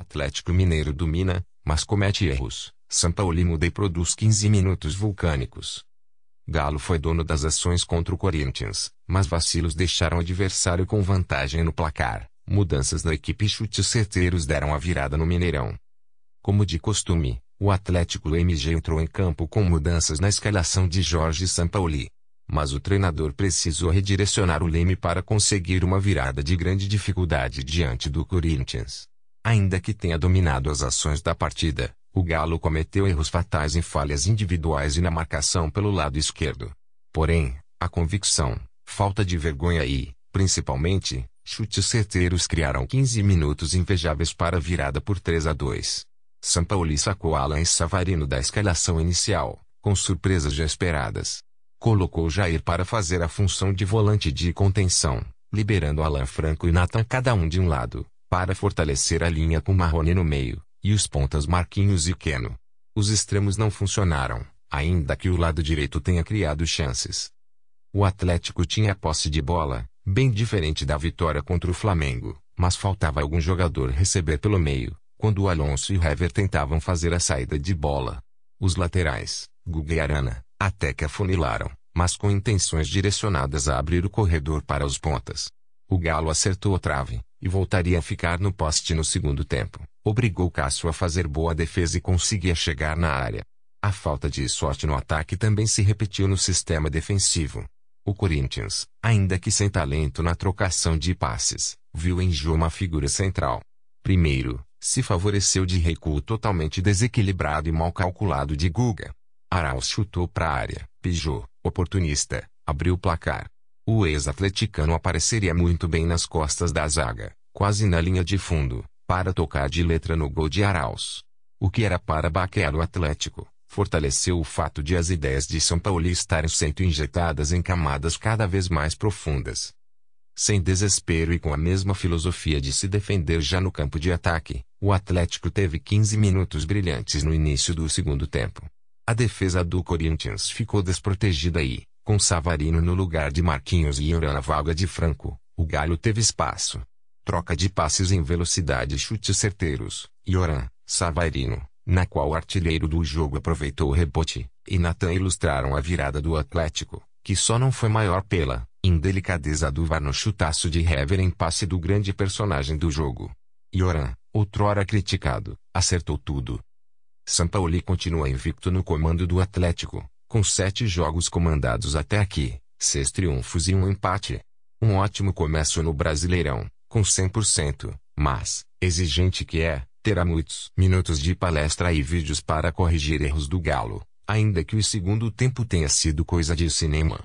Atlético Mineiro domina, mas comete erros. Sampaoli e produz 15 minutos vulcânicos. Galo foi dono das ações contra o Corinthians, mas vacilos deixaram o adversário com vantagem no placar. Mudanças na equipe e chutes certeiros deram a virada no Mineirão. Como de costume, o Atlético MG entrou em campo com mudanças na escalação de Jorge Sampaoli. Mas o treinador precisou redirecionar o leme para conseguir uma virada de grande dificuldade diante do Corinthians. Ainda que tenha dominado as ações da partida, o Galo cometeu erros fatais em falhas individuais e na marcação pelo lado esquerdo. Porém, a convicção, falta de vergonha e, principalmente, chutes certeiros criaram 15 minutos invejáveis para a virada por 3 a 2. Sampaoli sacou Alan e Savarino da escalação inicial, com surpresas já esperadas. Colocou Jair para fazer a função de volante de contenção, liberando Alan Franco e Nathan cada um de um lado, para fortalecer a linha com Marrone no meio, e os pontas Marquinhos e Queno. Os extremos não funcionaram, ainda que o lado direito tenha criado chances. O Atlético tinha posse de bola, bem diferente da vitória contra o Flamengo, mas faltava algum jogador receber pelo meio, quando Alonso e Hever tentavam fazer a saída de bola. Os laterais, Guga e Arana, até que afunilaram, mas com intenções direcionadas a abrir o corredor para os pontas. O Galo acertou a trave, e voltaria a ficar no poste no segundo tempo. Obrigou Cássio a fazer boa defesa e conseguia chegar na área. A falta de sorte no ataque também se repetiu no sistema defensivo. O Corinthians, ainda que sem talento na trocação de passes, viu em Jô uma figura central. Primeiro, se favoreceu de recuo totalmente desequilibrado e mal calculado de Guga. Arauz chutou para a área, Pijô, oportunista, abriu o placar. O ex-atleticano apareceria muito bem nas costas da zaga, quase na linha de fundo, para tocar de letra no gol de Araújo, O que era para Baquero Atlético, fortaleceu o fato de as ideias de São Paulo estarem sendo injetadas em camadas cada vez mais profundas. Sem desespero e com a mesma filosofia de se defender já no campo de ataque, o Atlético teve 15 minutos brilhantes no início do segundo tempo. A defesa do Corinthians ficou desprotegida e, com Savarino no lugar de Marquinhos e Yuri na vaga de Franco, o Galho teve espaço. Troca de passes em velocidade e chutes certeiros. Yoran, Savarino, na qual o artilheiro do jogo aproveitou o rebote, e Natan ilustraram a virada do Atlético, que só não foi maior pela indelicadeza do VAR no chutaço de Hever em passe do grande personagem do jogo. Yoran, outrora criticado, acertou tudo. Sampaoli continua invicto no comando do Atlético, com sete jogos comandados até aqui, seis triunfos e um empate. Um ótimo começo no Brasileirão, com 100%, mas, exigente que é, terá muitos minutos de palestra e vídeos para corrigir erros do Galo, ainda que o segundo tempo tenha sido coisa de cinema.